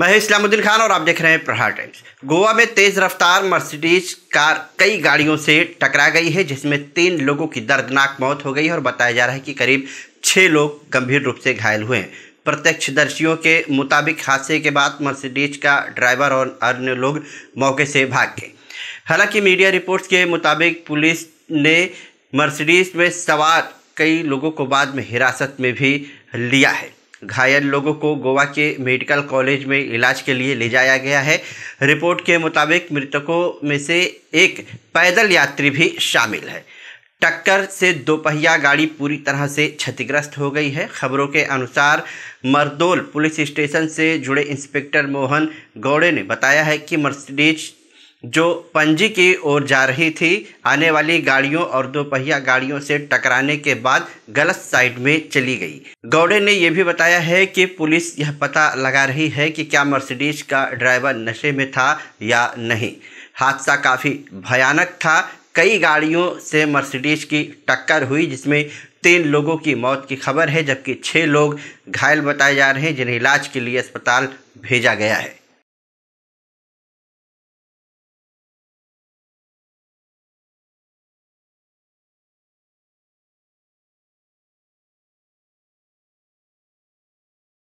मैं इस्लामुद्दीन खान और आप देख रहे हैं प्रहार टाइम्स गोवा में तेज रफ्तार मर्सिडीज कार कई गाड़ियों से टकरा गई है जिसमें तीन लोगों की दर्दनाक मौत हो गई है और बताया जा रहा है कि करीब छः लोग गंभीर रूप से घायल हुए हैं प्रत्यक्षदर्शियों के मुताबिक हादसे के बाद मर्सिडीज का ड्राइवर और अन्य लोग मौके से भाग गए हालांकि मीडिया रिपोर्ट्स के मुताबिक पुलिस ने मर्सिडीज में सवार कई लोगों को बाद में हिरासत में भी लिया है घायल लोगों को गोवा के मेडिकल कॉलेज में इलाज के लिए ले जाया गया है रिपोर्ट के मुताबिक मृतकों में से एक पैदल यात्री भी शामिल है टक्कर से दोपहिया गाड़ी पूरी तरह से क्षतिग्रस्त हो गई है खबरों के अनुसार मरदोल पुलिस स्टेशन से जुड़े इंस्पेक्टर मोहन गौड़े ने बताया है कि मर्सिडीज जो पंजी की ओर जा रही थी आने वाली गाड़ियों और दोपहिया गाड़ियों से टकराने के बाद गलत साइड में चली गई गौड़े ने यह भी बताया है कि पुलिस यह पता लगा रही है कि क्या मर्सिडीज का ड्राइवर नशे में था या नहीं हादसा काफ़ी भयानक था कई गाड़ियों से मर्सिडीज की टक्कर हुई जिसमें तीन लोगों की मौत की खबर है जबकि छः लोग घायल बताए जा रहे हैं जिन्हें इलाज के लिए अस्पताल भेजा गया है